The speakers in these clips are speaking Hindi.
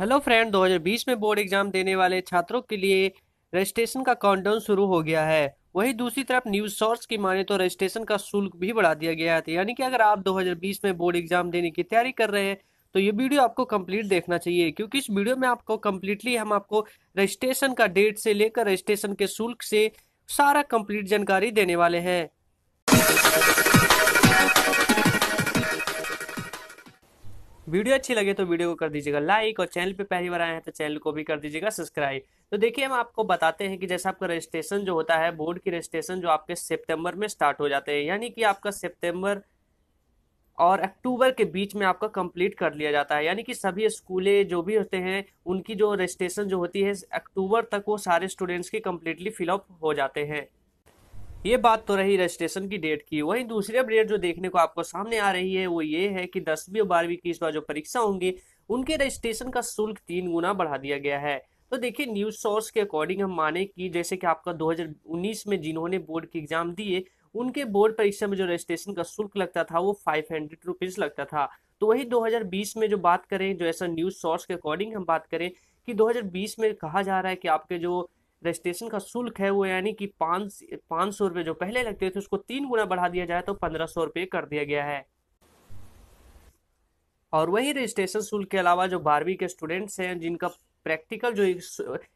हेलो फ्रेंड 2020 में बोर्ड एग्जाम देने वाले छात्रों के लिए रजिस्ट्रेशन का काउंटडाउन शुरू हो गया है वहीं दूसरी तरफ न्यूज सोर्स की माने तो रजिस्ट्रेशन का शुल्क भी बढ़ा दिया गया है यानी कि अगर आप 2020 में बोर्ड एग्जाम देने की तैयारी कर रहे हैं तो ये वीडियो आपको कंप्लीट देखना चाहिए क्योंकि इस वीडियो में आपको कम्प्लीटली हम आपको रजिस्ट्रेशन का डेट से लेकर रजिस्ट्रेशन के शुल्क से सारा कम्प्लीट जानकारी देने वाले हैं वीडियो अच्छी लगे तो वीडियो को कर दीजिएगा लाइक और चैनल पे पहली बार आए हैं तो चैनल को भी कर दीजिएगा सब्सक्राइब तो देखिए हम आपको बताते हैं कि जैसे आपका रजिस्ट्रेशन जो होता है बोर्ड की रजिस्ट्रेशन जो आपके सितंबर में स्टार्ट हो जाते हैं यानी कि आपका सितंबर और अक्टूबर के बीच में आपका कंप्लीट कर लिया जाता है यानी कि सभी स्कूलें जो भी होते हैं उनकी जो रजिस्ट्रेशन जो होती है अक्टूबर तक वो सारे स्टूडेंट्स की कम्प्लीटली फिलअप हो जाते हैं ये बात तो रही रजिस्ट्रेशन की डेट की वहीं दूसरी अपडेट जो देखने को आपको सामने आ रही है वो ये है कि दसवीं और बारहवीं की इस बार जो परीक्षा होंगी उनके रजिस्ट्रेशन का शुल्क तीन गुना बढ़ा दिया गया है तो देखिए न्यूज सोर्स के अकॉर्डिंग हम माने कि जैसे कि आपका 2019 में जिन्होंने बोर्ड के एग्जाम दिए उनके बोर्ड परीक्षा में जो रजिस्ट्रेशन का शुल्क लगता था वो फाइव हंड्रेड रुपीज लगता था तो वही 2020 में जो बात करें जो ऐसा न्यूज सोर्स के अकॉर्डिंग हम बात करें कि 2020 में कहा जा रहा है कि आपके जो रजिस्ट्रेशन का शुल्क है वो यानी कि पाँच पाँच सौ रुपये जो पहले लगते थे उसको तीन गुना बढ़ा दिया जाए तो पंद्रह सौ रुपये कर दिया गया है और वही रजिस्ट्रेशन शुल्क के अलावा जो बारहवीं के स्टूडेंट्स हैं जिनका प्रैक्टिकल जो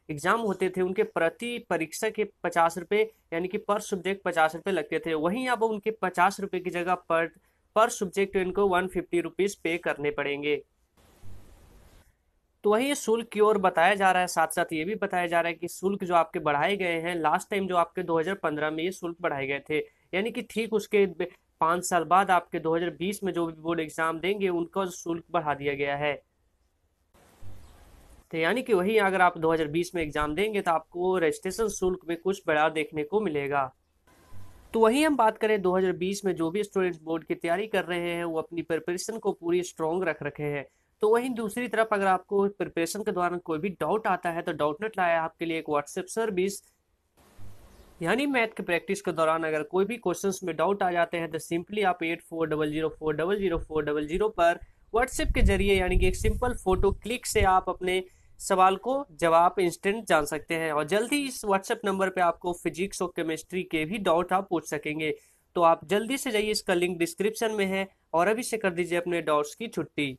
एग्ज़ाम होते थे उनके प्रति परीक्षा के पचास रुपये यानी कि पर सब्जेक्ट पचास रुपये लगते थे वहीं अब उनके पचास रुपये की जगह पर पर सब्जेक्ट इनको वन फिफ्टी रुपीज़ पे करने पड़ेंगे तो वही शुल्क की ओर बताया जा रहा है साथ साथ ये भी बताया जा रहा है कि शुल्क जो आपके बढ़ाए गए हैं लास्ट टाइम जो आपके 2015 में ये शुल्क बढ़ाए गए थे यानी कि ठीक उसके पाँच साल बाद आपके 2020 में जो भी बोर्ड एग्जाम देंगे उनका शुल्क बढ़ा दिया गया है तो यानी कि वही अगर आप 2020 में एग्जाम देंगे तो आपको रजिस्ट्रेशन शुल्क में कुछ बढ़ाव देखने को मिलेगा तो वही हम बात करें 2020 में जो भी स्टूडेंट्स बोर्ड की तैयारी कर रहे हैं वो अपनी प्रिपरेशन को पूरी स्ट्रॉन्ग रख रखे हैं तो वहीं दूसरी तरफ अगर आपको प्रिपरेशन के दौरान कोई भी डाउट आता है तो डाउट लाया आपके लिए एक व्हाट्सएप सर्विस यानी मैथ के प्रैक्टिस के दौरान अगर कोई भी क्वेश्चन में डाउट आ जाते हैं तो सिंपली आप eight four double zero four double zero four double zero पर व्हाट्सएप के जरिए यानी कि एक सिंपल फोटो क्लिक से आप अपने सवाल को जवाब इंस्टेंट जान सकते हैं और जल्दी इस व्हाट्सएप नंबर पे आपको फिजिक्स और केमिस्ट्री के भी डाउट आप पूछ सकेंगे तो आप जल्दी से जाइए इसका लिंक डिस्क्रिप्शन में है और अभी से कर दीजिए अपने डाउट्स की छुट्टी